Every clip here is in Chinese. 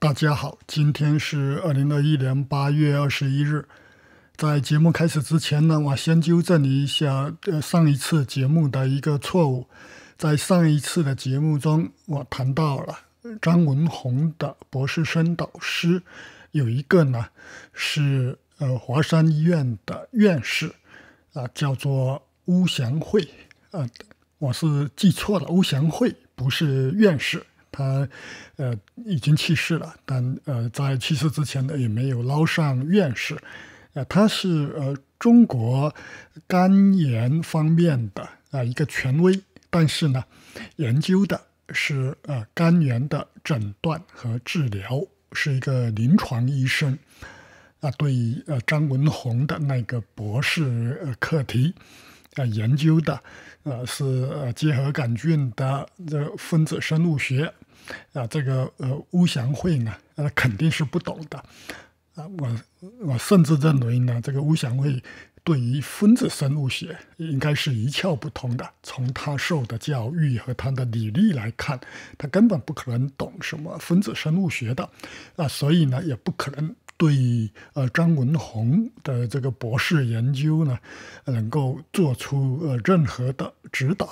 大家好，今天是二零二一年八月二十一日。在节目开始之前呢，我先纠正一下呃上一次节目的一个错误。在上一次的节目中，我谈到了张文宏的博士生导师，有一个呢是呃华山医院的院士，啊叫做巫祥慧啊，我是记错了，巫祥慧不是院士。他，呃，已经去世了，但呃，在去世之前呢，也没有捞上院士。呃，他是呃中国肝炎方面的啊一个权威，但是呢，研究的是呃肝炎的诊断和治疗，是一个临床医生。啊，对呃张文红的那个博士课题啊研究的，呃是呃结核杆菌的这分子生物学。啊，这个呃，乌祥会呢，那肯定是不懂的。啊，我我甚至认为呢，这个乌祥会对于分子生物学应该是一窍不通的。从他受的教育和他的履历来看，他根本不可能懂什么分子生物学的。啊，所以呢，也不可能。对呃张文宏的这个博士研究呢，能够做出呃任何的指导，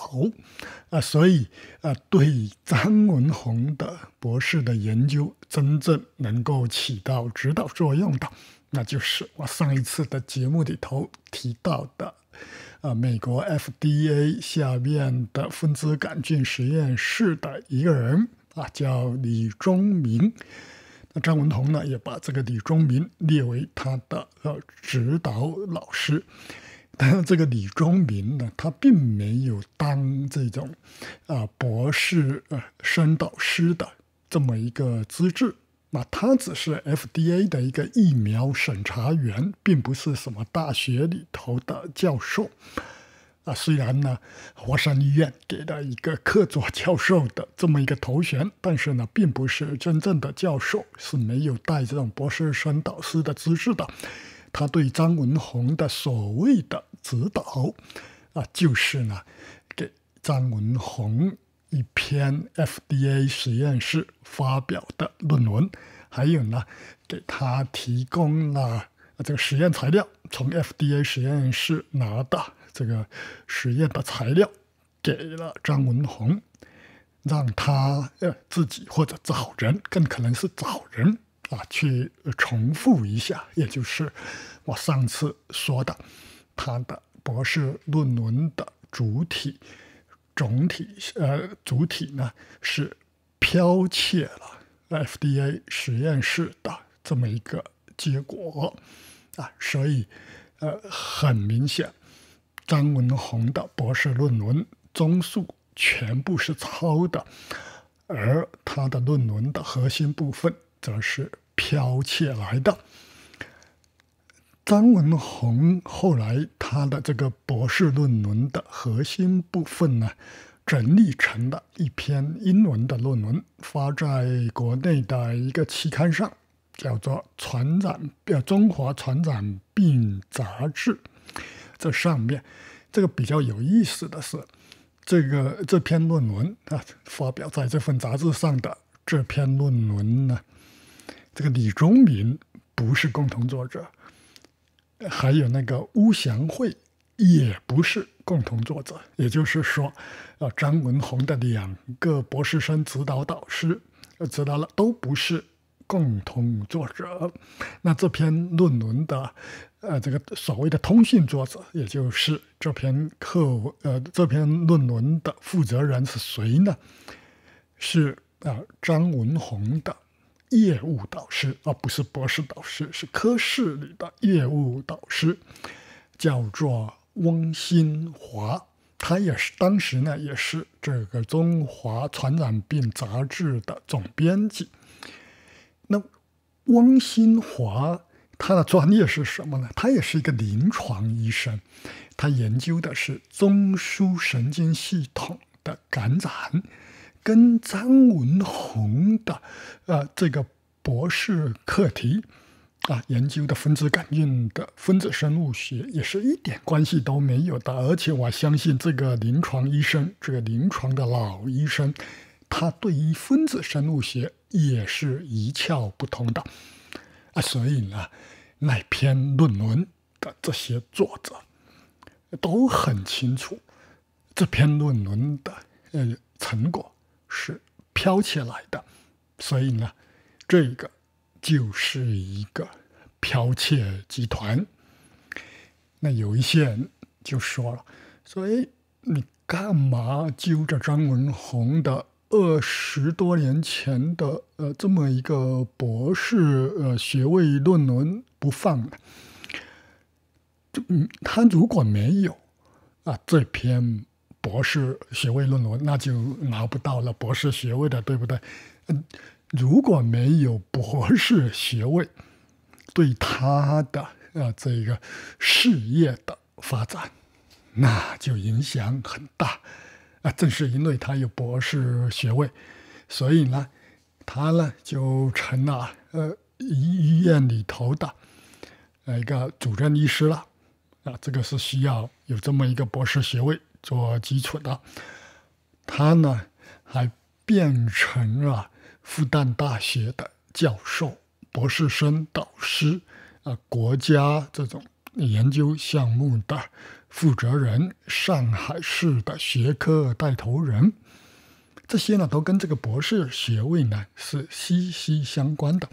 啊，所以啊对张文宏的博士的研究真正能够起到指导作用的，那就是我上一次的节目里头提到的，啊美国 FDA 下面的分支杆菌实验室的一个人啊，叫李忠明。张文宏呢，也把这个李忠民列为他的呃指导老师。但是这个李忠民呢，他并没有当这种，啊，博士呃生导师的这么一个资质。那他只是 FDA 的一个疫苗审查员，并不是什么大学里头的教授。啊，虽然呢，华山医院给了一个客座教授的这么一个头衔，但是呢，并不是真正的教授，是没有带这种博士生导师的资质的。他对张文宏的所谓的指导，啊，就是呢，给张文宏一篇 FDA 实验室发表的论文，还有呢，给他提供了这个实验材料，从 FDA 实验室拿的。这个实验的材料给了张文宏，让他呃自己或者找人，更可能是找人啊去重复一下。也就是我上次说的，他的博士论文的主体总体呃主体呢是剽窃了 FDA 实验室的这么一个结果啊，所以呃很明显。张文宏的博士论文综述全部是抄的，而他的论文的核心部分则是剽窃来的。张文宏后来，他的这个博士论文的核心部分呢，整理成了一篇英文的论文，发在国内的一个期刊上，叫做《传染》呃《中华传染病杂志》。这上面，这个比较有意思的是，这个这篇论文啊，发表在这份杂志上的这篇论文呢，这个李忠民不是共同作者，还有那个邬祥慧也不是共同作者。也就是说，啊，张文红的两个博士生指导导师，呃，指导了都不是。共同作者，那这篇论文的，呃，这个所谓的通信作者，也就是这篇课呃这篇论文的负责人是谁呢？是啊，张文宏的业务导师而不是博士导师，是科室里的业务导师，叫做翁新华。他也是当时呢，也是这个《中华传染病杂志》的总编辑。汪新华他的专业是什么呢？他也是一个临床医生，他研究的是中枢神经系统的感染，跟张文红的呃这个博士课题啊研究的分子感应的分子生物学也是一点关系都没有的，而且我相信这个临床医生，这个临床的老医生。他对于分子生物学也是一窍不通的，啊，所以呢，那篇论文的这些作者都很清楚，这篇论文的呃成果是剽窃来的，所以呢，这个就是一个剽窃集团。那有一些人就说了，说哎，你干嘛揪着张文宏的？二十多年前的呃这么一个博士呃学位论文不放，就嗯他如果没有啊这篇博士学位论文，那就拿不到了博士学位的对不对？嗯，如果没有博士学位，对他的啊这个事业的发展，那就影响很大。啊，正是因为他有博士学位，所以呢，他呢就成了呃医院里头的呃一个主任医师了。啊，这个是需要有这么一个博士学位做基础的。他呢还变成了复旦大学的教授、博士生导师，啊，国家这种研究项目的。负责人，上海市的学科带头人，这些呢都跟这个博士学位呢是息息相关的。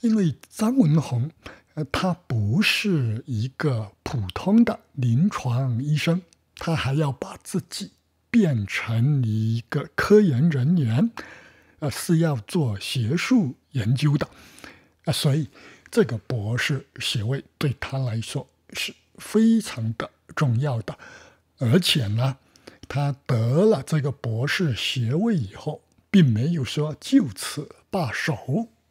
因为张文宏，呃，他不是一个普通的临床医生，他还要把自己变成一个科研人员，呃，是要做学术研究的，啊，所以这个博士学位对他来说是非常的。重要的，而且呢，他得了这个博士学位以后，并没有说就此罢手，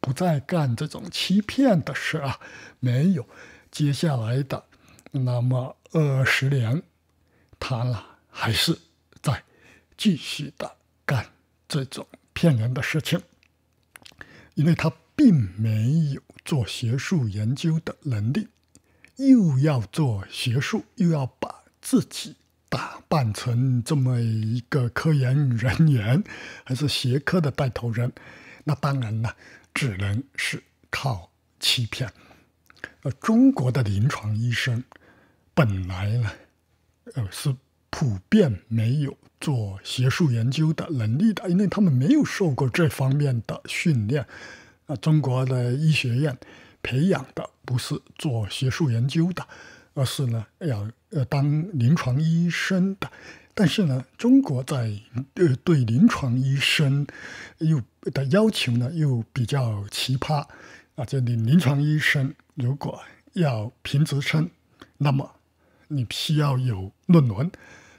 不再干这种欺骗的事啊，没有，接下来的那么二十年，他呢还是在继续的干这种骗人的事情，因为他并没有做学术研究的能力。又要做学术，又要把自己打扮成这么一个科研人员，还是学科的带头人，那当然呢，只能是靠欺骗。呃，中国的临床医生本来呢，呃，是普遍没有做学术研究的能力的，因为他们没有受过这方面的训练。啊，中国的医学院。培养的不是做学术研究的，而是呢要呃当临床医生的。但是呢，中国在呃对临床医生又的要求呢又比较奇葩啊！这里临床医生如果要评职称，那么你需要有论文，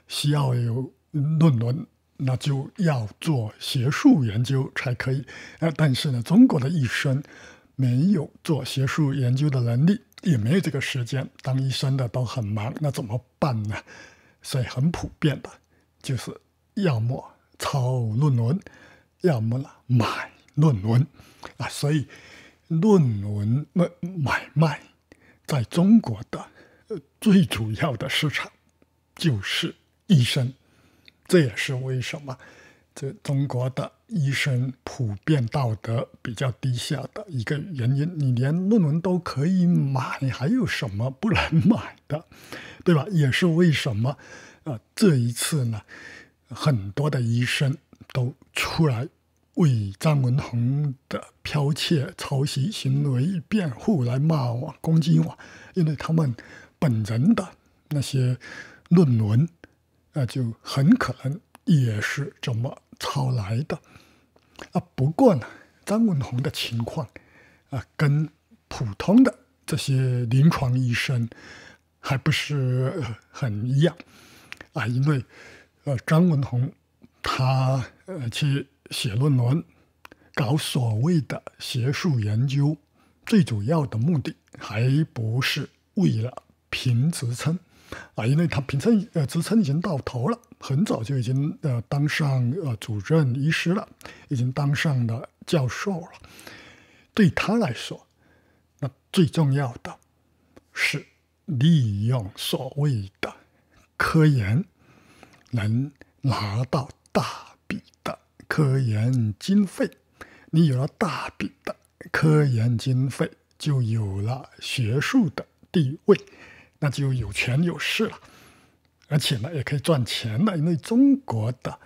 需要有论文，那就要做学术研究才可以。呃，但是呢，中国的医生。没有做学术研究的能力，也没有这个时间。当医生的都很忙，那怎么办呢？所以很普遍的，就是要么抄论文，要么呢买论文啊。所以，论文买买卖在中国的最主要的市场就是医生。这也是为什么这中国的。医生普遍道德比较低下的一个原因，你连论文都可以买，还有什么不能买的，对吧？也是为什么，啊，这一次呢，很多的医生都出来为张文宏的剽窃抄袭行为辩护，来骂我、攻击我，因为他们本人的那些论文，啊，就很可能也是这么抄来的。啊，不过呢，张文宏的情况，啊，跟普通的这些临床医生，还不是很一样，啊，因为，呃，张文宏他呃去写论文，搞所谓的学术研究，最主要的目的，还不是为了评职称。啊，因为他平称呃职称已经到头了，很早就已经呃当上呃主任医师了，已经当上了教授了。对他来说，那最重要的是利用所谓的科研，能拿到大笔的科研经费。你有了大笔的科研经费，就有了学术的地位。那就有权有势了，而且呢，也可以赚钱了。因为中国的，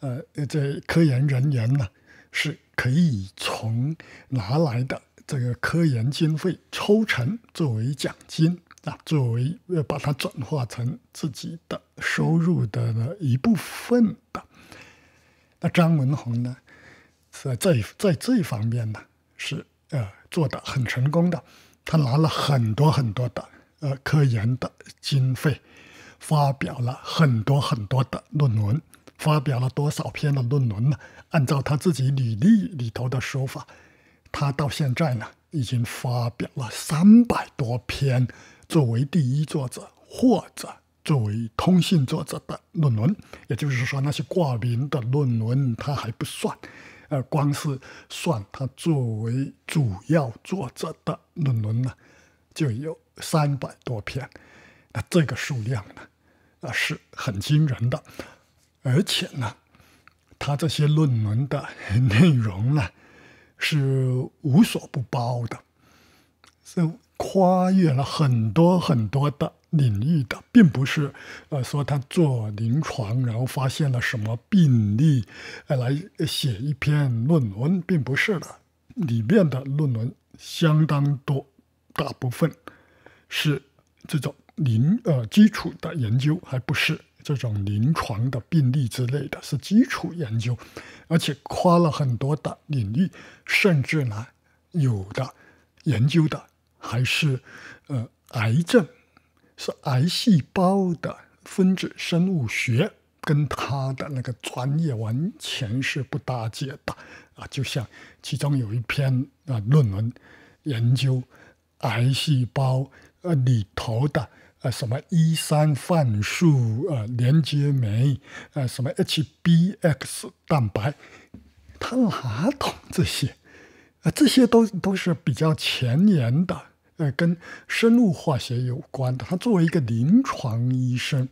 呃，这科研人员呢，是可以从拿来的这个科研经费抽成作为奖金啊，作为呃把它转化成自己的收入的一部分的。那张文宏呢是在在这一方面呢是呃做的很成功的，他拿了很多很多的。呃，科研的经费，发表了很多很多的论文，发表了多少篇的论文呢？按照他自己履历里头的说法，他到现在呢，已经发表了三百多篇作为第一作者或者作为通信作者的论文。也就是说，那些挂名的论文他还不算，呃，光是算他作为主要作者的论文呢，就有。三百多篇，那这个数量呢？啊，是很惊人的。而且呢，他这些论文的内容呢，是无所不包的，是跨越了很多很多的领域的，并不是呃说他做临床然后发现了什么病例来写一篇论文，并不是的。里面的论文相当多，大部分。是这种临呃基础的研究，还不是这种临床的病例之类的，是基础研究，而且跨了很多的领域，甚至呢有的研究的还是呃癌症，是癌细胞的分子生物学，跟他的那个专业完全是不搭界的啊，就像其中有一篇啊论文研究癌细胞。呃，里头的呃什么一三泛素呃连接酶，呃什么 H B X 蛋白，他哪懂这些？呃，这些都都是比较前沿的，呃，跟生物化学有关的。他作为一个临床医生，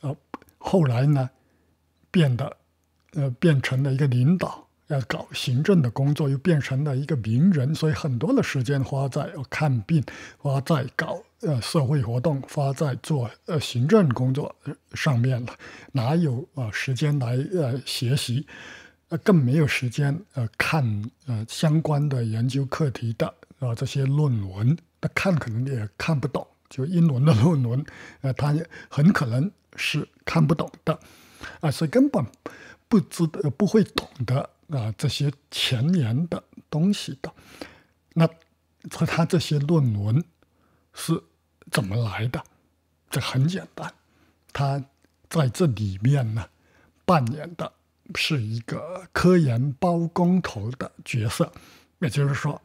呃，后来呢，变得呃变成了一个领导。要搞行政的工作，又变成了一个名人，所以很多的时间花在看病，花在搞呃社会活动，花在做呃行政工作上面了，哪有啊时间来呃学习？呃，更没有时间呃看呃相关的研究课题的啊这些论文，他看可能也看不懂，就英文的论文，呃，他很可能是看不懂的，啊，以根本不知道不会懂的。啊，这些前沿的东西的，那他这些论文是怎么来的？这很简单，他在这里面呢扮演的是一个科研包工头的角色，也就是说，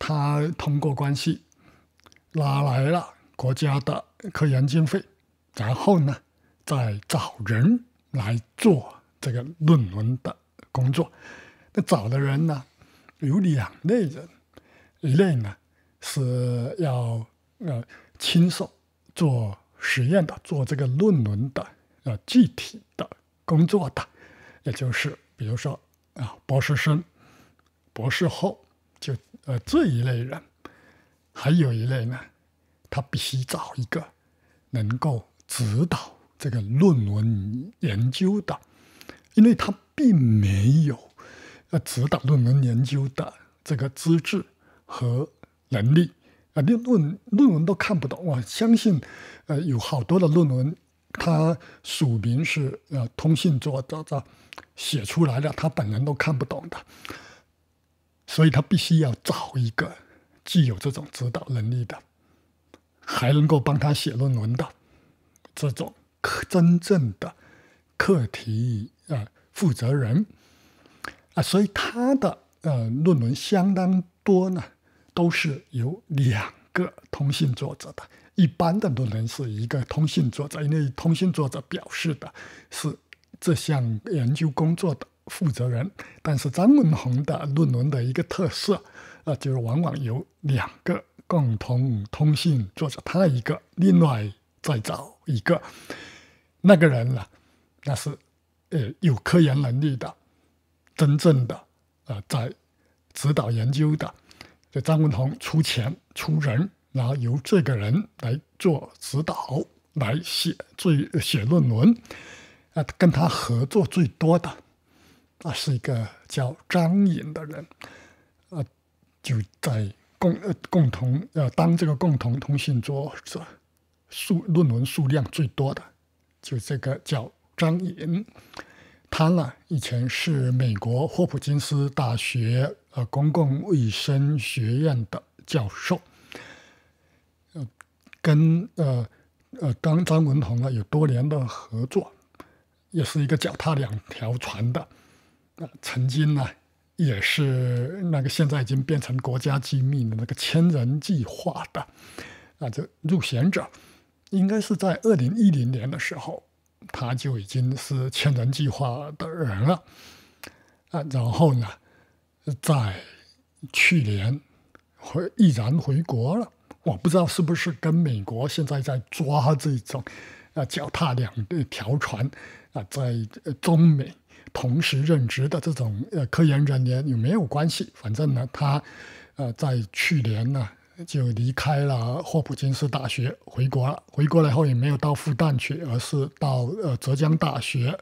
他通过关系拉来了国家的科研经费，然后呢再找人来做这个论文的。工作，那找的人呢，有两类人，一类呢是要呃亲手做实验的，做这个论文的，呃，具体的工作的，也就是比如说啊，博士生、博士后，就呃这一类人。还有一类呢，他必须找一个能够指导这个论文研究的，因为他。并没有呃指导论文研究的这个资质和能力啊，论论论文都看不懂。我相信，呃，有好多的论文，他署名是呃通信作者者写出来的，他本人都看不懂的，所以他必须要找一个具有这种指导能力的，还能够帮他写论文的这种真正的课题。负责人啊，所以他的呃论文相当多呢，都是有两个通信作者的。一般的论文是一个通信作者，因为通信作者表示的是这项研究工作的负责人。但是张文宏的论文的一个特色，啊，就是往往有两个共同通信作者，他一个，另外再找一个那个人呢，那是。呃，有科研能力的，真正的，呃，在指导研究的，就张文宏出钱出人，然后由这个人来做指导，来写最写论文，啊，跟他合作最多的啊是一个叫张颖的人，呃，就在共呃共同呃当这个共同通信作者，数论文数量最多的，就这个叫。张岩，他呢以前是美国霍普金斯大学呃公共卫生学院的教授，呃，跟呃呃张张文同呢有多年的合作，也是一个脚踏两条船的，那曾经呢也是那个现在已经变成国家机密的那个千人计划的啊，这入选者，应该是在二零一零年的时候。他就已经是千人计划的人了，啊，然后呢，在去年回毅然回国了。我不知道是不是跟美国现在在抓这种，啊，脚踏两条船，啊，在中美同时任职的这种呃科研人员有没有关系？反正呢，他呃在去年呢。就离开了霍普金斯大学回国了。回国了后也没有到复旦去，而是到呃浙江大学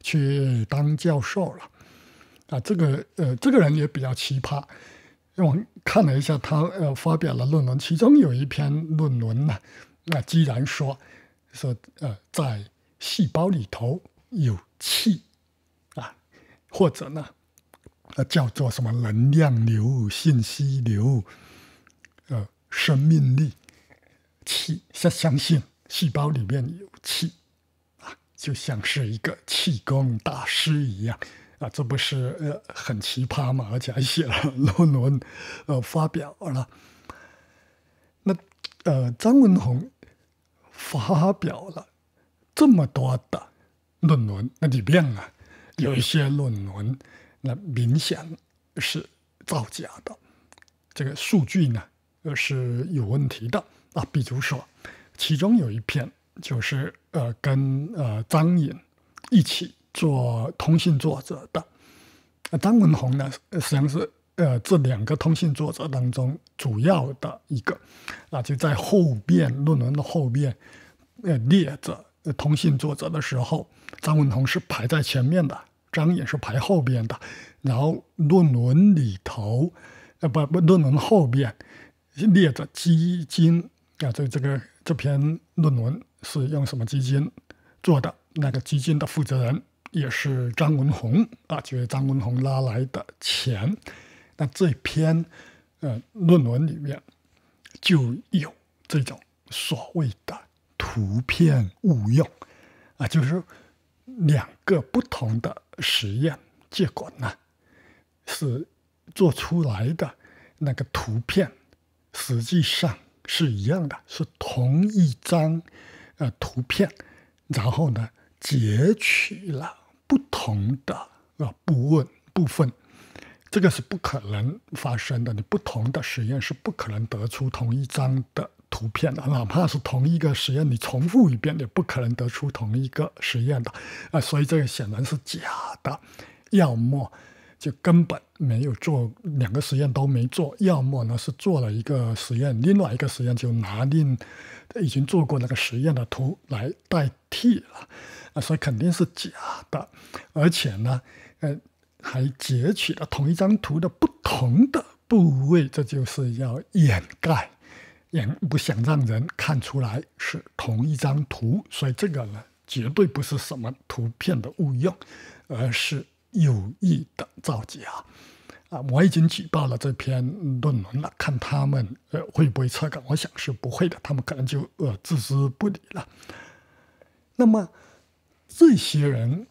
去当教授了。啊，这个呃，这个人也比较奇葩。我看了一下，他呃发表了论文，其中有一篇论文呢，那居然说说呃，在细胞里头有气啊，或者呢，呃，叫做什么能量流、信息流。生命力气是相信细胞里面有气啊，就像是一个气功大师一样啊，这不是呃很奇葩吗？而且还写了论文，呃发表了。那呃张文宏发表了这么多的论文，那里面啊有一些论文，那明显是造假的，这个数据呢？就是有问题的啊，比如说，其中有一篇就是呃跟呃张颖一起做通信作者的，张文宏呢实际上是呃这两个通信作者当中主要的一个，那就在后边论文的后边呃列着通信作者的时候，张文宏是排在前面的，张颖是排后边的，然后论文里头呃不不论文后边，列着基金啊，这这个这篇论文是用什么基金做的？那个基金的负责人也是张文宏啊，就是张文宏拉来的钱。那这篇呃论文里面就有这种所谓的图片误用啊，就是两个不同的实验结果呢，是做出来的那个图片。实际上是一样的，是同一张呃图片，然后呢截取了不同的呃部分部分，这个是不可能发生的。你不同的实验是不可能得出同一张的图片的，哪怕是同一个实验，你重复一遍也不可能得出同一个实验的啊。所以这个显然是假的，要么。就根本没有做两个实验都没做，要么呢是做了一个实验，另外一个实验就拿另已经做过那个实验的图来代替了，啊，所以肯定是假的，而且呢，呃，还截取了同一张图的不同的部位，这就是要掩盖，掩不想让人看出来是同一张图，所以这个呢绝对不是什么图片的误用，而是。有意的造假，啊，我已经举报了这篇论文了，看他们呃会不会撤稿，我想是不会的，他们可能就呃置之不理了。那么这些人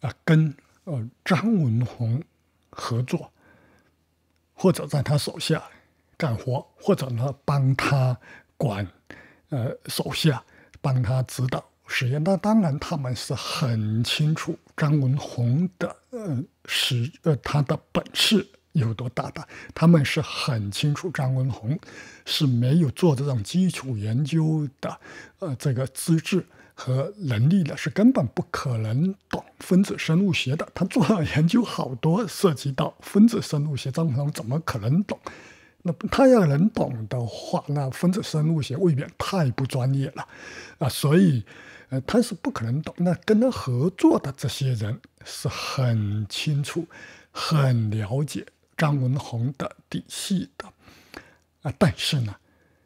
啊，跟呃张文宏合作，或者在他手下干活，或者呢帮他管呃手下，帮他指导。实验那当然，他们是很清楚张文宏的呃，是呃他的本事有多大的。他们是很清楚张文宏是没有做这种基础研究的，呃，这个资质和能力的是根本不可能懂分子生物学的。他做了研究好多涉及到分子生物学，张文宏怎么可能懂？那他要能懂的话，那分子生物学未免太不专业了啊！所以。呃，他是不可能懂，那跟他合作的这些人是很清楚、很了解张文宏的底细的，啊，但是呢，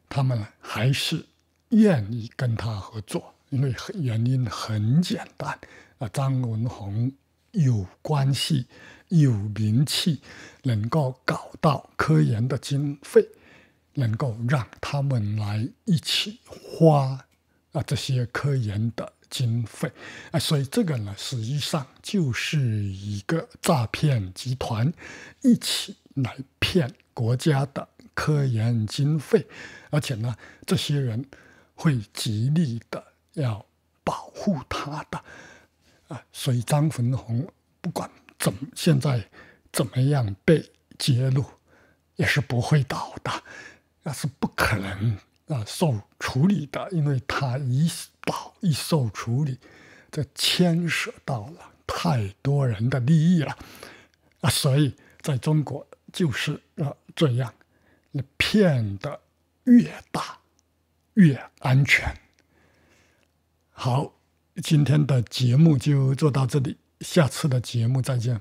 他们还是愿意跟他合作，因为原因很简单，啊，张文宏有关系、有名气，能够搞到科研的经费，能够让他们来一起花。啊，这些科研的经费，啊，所以这个呢，实际上就是一个诈骗集团，一起来骗国家的科研经费，而且呢，这些人会极力的要保护他的，啊，所以张文红不管怎现在怎么样被揭露，也是不会倒的，那是不可能。啊，受处理的，因为他一倒一受处理，这牵涉到了太多人的利益了，啊，所以在中国就是要这样，你骗的越大越安全。好，今天的节目就做到这里，下次的节目再见。